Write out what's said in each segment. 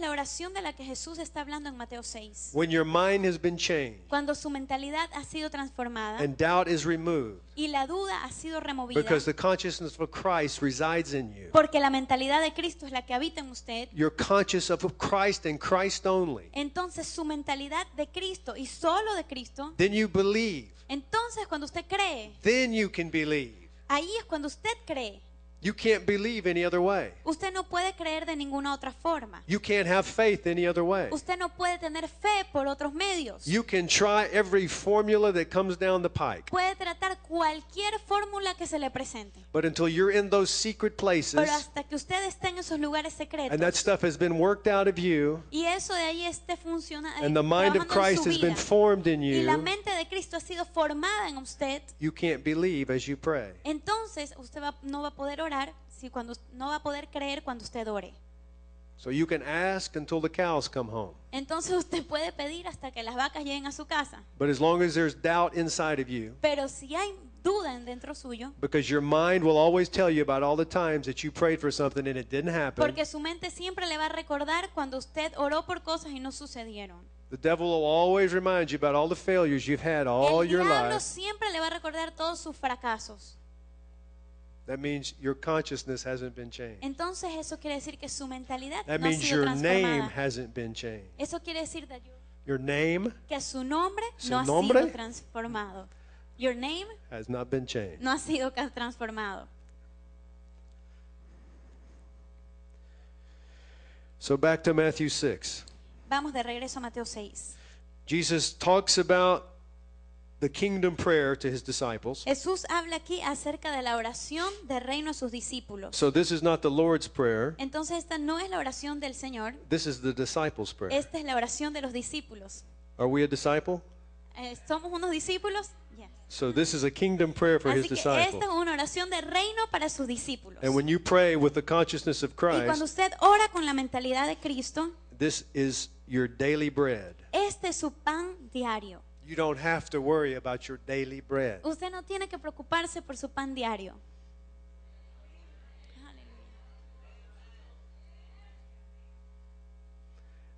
la oración de la que Jesús está hablando en Mateo 6. Cuando su mentalidad ha sido transformada y la duda ha sido removida porque la mentalidad de Cristo es la que habita en usted. of Christ and Christ only. Entonces su mentalidad de Cristo y solo de Cristo. Then you believe. Entonces cuando usted cree. Then you can believe. Ahí es cuando usted cree. You can't believe any other way. Usted no puede creer de ninguna otra forma. You can't have faith any other way. Usted no puede tener fe por otros medios. You can try every formula that comes down the pike. Puede tratar cualquier fórmula que se le presente. But until you're in those secret places. Pero hasta que usted esté en esos lugares secretos. And that stuff has been worked out of you. Y eso de ahí esté And the eh, mind of Christ has been formed in you. Y la mente Cristo ha sido formada en usted, entonces usted no va a poder orar, si cuando, no va a poder creer cuando usted ore. Entonces usted puede pedir hasta que las vacas lleguen a su casa. Pero si hay duda dentro suyo. Porque su mente siempre le va a recordar cuando usted oró por cosas y no sucedieron. The devil will always remind you about all the failures you've had all El your life. siempre le va a recordar todos sus fracasos. That means your consciousness hasn't been changed. Entonces eso quiere decir que su mentalidad That no ha means sido your transformada. name hasn't been changed. Eso quiere decir that your, Your name que su nombre Su no ha sido transformado. Your name has not been changed. no ha sido transformado. So back to Matthew 6. Vamos de regreso a Mateo 6. talks Jesús habla aquí acerca de la oración de reino a sus discípulos. Entonces esta no es la oración del Señor. Esta es la oración de los discípulos. Are eh, somos unos discípulos. Esta es una oración de reino para sus discípulos. y cuando usted ora con la mentalidad de Cristo, This is your daily bread. Este es su pan diario. You don't have to worry about your daily bread. Usted no tiene que preocuparse por su pan diario.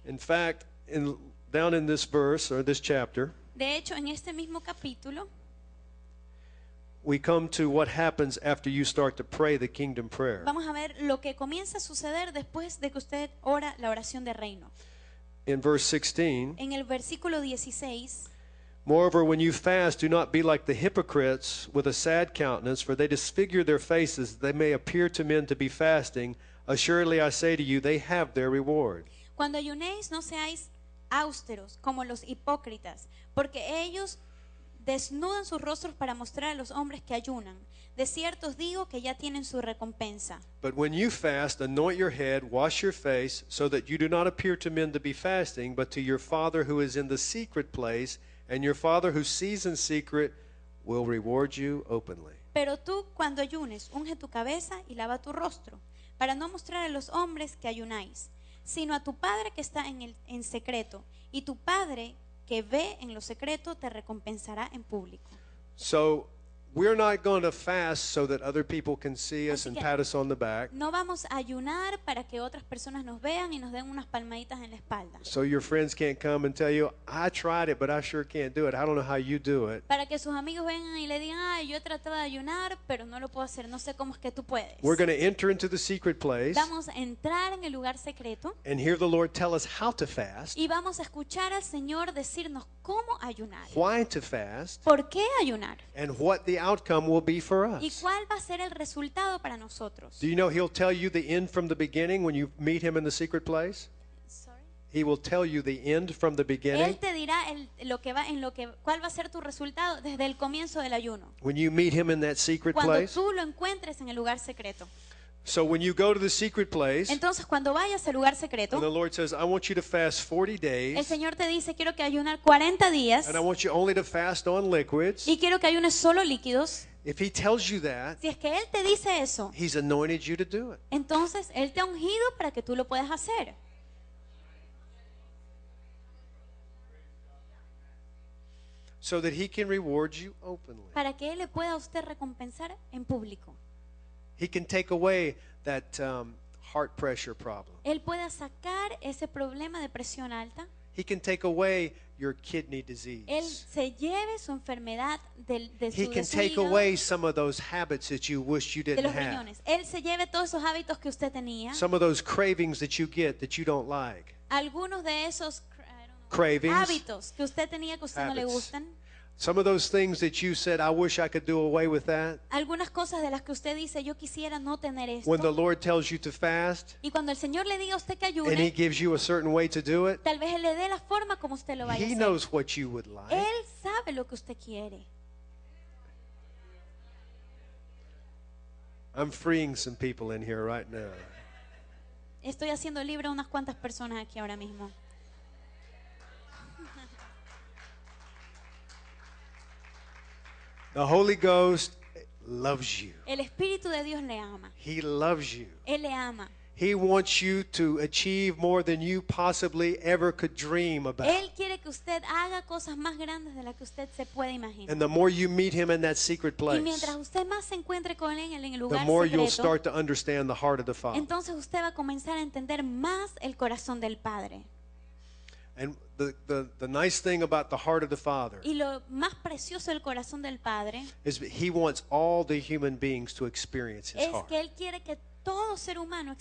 In fact, in, down in this verse or this chapter, de hecho, en este mismo capítulo, we come to what happens after you start to pray the kingdom prayer. Vamos a ver lo que comienza a suceder después de que usted ora la oración de reino. In verse 16. En el versículo 16. Moreover, when you fast, do not be like the hypocrites with a sad countenance, for they disfigure their faces that they may appear to men to be fasting. Assuredly, I say to you, they have their reward. Cuando ayunéis, no seáis austeros como los hipócritas, porque ellos desnudan sus rostros para mostrar a los hombres que ayunan. De cierto os digo que ya tienen su recompensa. Pero tú, cuando ayunes, unge tu cabeza y lava tu rostro, para no mostrar a los hombres que ayunáis, sino a tu Padre que está en, el, en secreto, y tu Padre que ve en lo secreto te recompensará en público. We're not going to fast so that other people can see us and pat us on the back. No vamos a ayunar para que otras personas nos vean y nos den unas palmaditas en la espalda. So your friends can't come and tell you, I tried it, but I sure can't do it. I don't know how you do it. Para que sus amigos vengan y le digan, ay, yo he tratado de ayunar, pero no lo puedo hacer. No sé cómo es que tú puedes. We're going to enter into the secret place. Vamos a entrar en el lugar secreto. And hear the Lord tell us how to fast. Y vamos a escuchar al Señor decirnos cómo ayunar. Why to fast. ¿Por qué ayunar? And what the outcome will be for us. ¿Y cuál va a ser el resultado para nosotros? Do you know he'll tell you the end from the beginning when you meet him in the secret place? He will tell you the end from the beginning. Él te dirá el, lo que va, en lo que, cuál va a ser tu resultado desde el comienzo del ayuno. When you meet him in that secret Cuando place, tú lo encuentres en el lugar secreto. So when you go to the secret place, entonces cuando vayas al lugar secreto, and the Lord says, I want you to fast 40 days, el Señor te dice, quiero que ayunar 40 días, and I want you only to fast on liquids, y quiero que ayunes solo líquidos. If he tells you that, si es que él te dice eso, he's anointed you to do it. Entonces él te ha ungido para que tú lo puedas hacer. So that he can reward you openly. Para que él le pueda a usted recompensar en público. He can take away that um, heart pressure problem. Él puede sacar ese problema de presión alta. He can take away your kidney disease. Él se lleve su enfermedad de su, He can de take away some of those habits that you wish you didn't have. tenía. Some of those cravings that you get that you don't like. Algunos de esos Cravings. hábitos que usted tenía que a usted no le gustan. Some of those things that you said, I wish I could do away with that. Algunas cosas de las que usted dice, yo quisiera no tener esto. When the Lord tells you to fast, y cuando el Señor le diga usted que ayune, and He gives you a certain way to do it, tal vez él le dé la forma como usted lo vaya He a hacer. knows what you would like. Él sabe lo que usted quiere. I'm freeing some people in here right now. Estoy haciendo libre a unas cuantas personas aquí ahora mismo. The Holy Ghost loves you. El Espíritu de Dios le ama. He loves you. Él le ama. He wants you to achieve more than you possibly ever could dream about. Él quiere que usted haga cosas más grandes de las que usted se puede imaginar. And the more you meet him in that secret place, y mientras usted más se encuentre con él en el lugar the more secreto, you'll start to understand the heart of the Father. Entonces usted va a comenzar a entender más el corazón del Padre. And the, the, the nice thing about the heart of the Father Y lo más precioso del corazón del Padre is that He wants all the human beings to experience His es heart. que Él quiere que Todo ser humano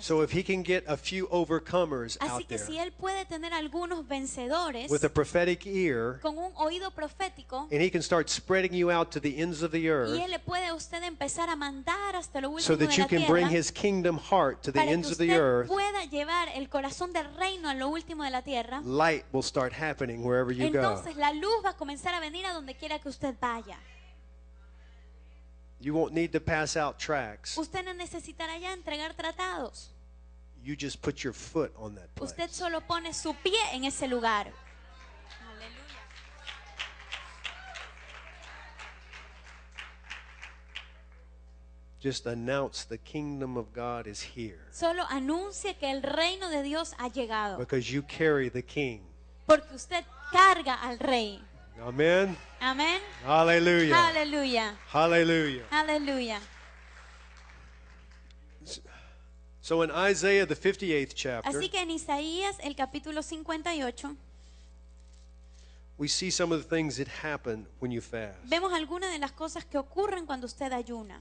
So if he can get a few overcomers Así out que there si él puede tener algunos vencedores with a prophetic ear, con un oído profético and he can start spreading you out to the ends of the y él earth, le puede usted empezar a mandar hasta lo último so that de you la can bring his kingdom heart to the para ends que of the earth, pueda llevar el corazón del reino a lo último de la tierra. light will start happening wherever you go. la luz va a comenzar a venir a donde quiera que usted vaya. You won't need to pass out tracks. Usted no necesitará ya entregar tratados. You just put your foot on that place. Usted solo pone su pie en ese lugar. Aleluya. Just announce the kingdom of God is here. Solo anuncie que el reino de Dios ha llegado. Because you carry the king. Porque usted carga al rey. Amén. Amén. Aleluya. Aleluya. Aleluya. Aleluya. So in Isaiah the 58th chapter. Así que en Isaías el capítulo 58 we see some of the things that happen when you fast. Vemos algunas de las cosas que ocurren cuando usted ayuna.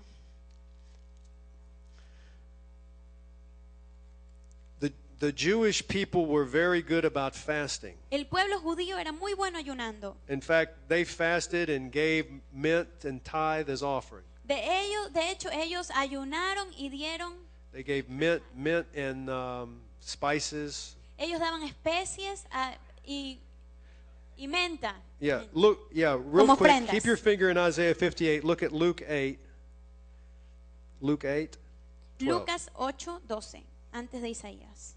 The Jewish people were very good about fasting. El pueblo judío era muy bueno ayunando. In fact, they fasted and gave mint and tithe as offering. De ellos, de hecho, ellos ayunaron y dieron. They gave mint, mint and um, spices. Ellos daban especies a, ah, y y menta. Yeah, look, yeah, real Como quick. Prendas. Keep your finger in Isaiah 58. Look at Luke 8. Luke 8. 12. Lucas 8, 12, antes de Isaías.